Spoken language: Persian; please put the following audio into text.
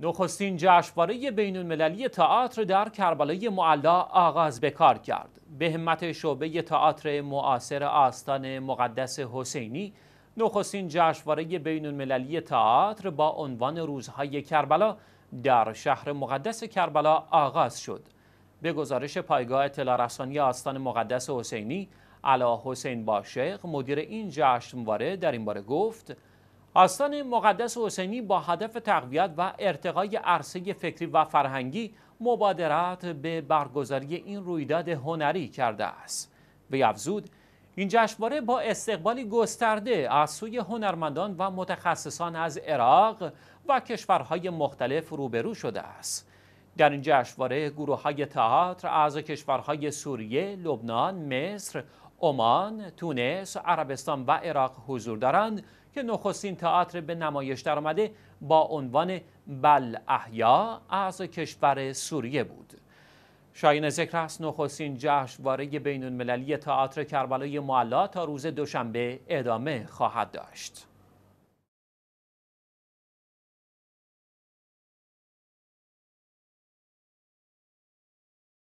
نخستین جشنواره بین المللی تئاتر در کربلای معلا آغاز به کار کرد. به همت شعبه تئاتر معاصر آستان مقدس حسینی نخستین جشنواره بین المللی تئاتر با عنوان روزهای کربلا در شهر مقدس کربلا آغاز شد. به گزارش پایگاه اطلاع رسانی آستان مقدس حسینی، علا حسین باشق مدیر این جشنواره در این باره گفت آستان مقدس حسینی با هدف تقویت و ارتقای عرصه فکری و فرهنگی مبادرت به برگزاری این رویداد هنری کرده است. به افزود این جشنواره با استقبالی گسترده از سوی هنرمندان و متخصصان از عراق و کشورهای مختلف روبرو شده است. در این جشنواره گروه های تئاتر از کشورهای سوریه، لبنان، مصر، عمان، تونس، عربستان و عراق حضور دارند که نخستین تئاتر به نمایش درآمده با عنوان بل احیا از کشور سوریه بود. شاین ذکر است نخستین جشنواره بین المللی تئاتر کربلای معلا تا روز دوشنبه ادامه خواهد داشت.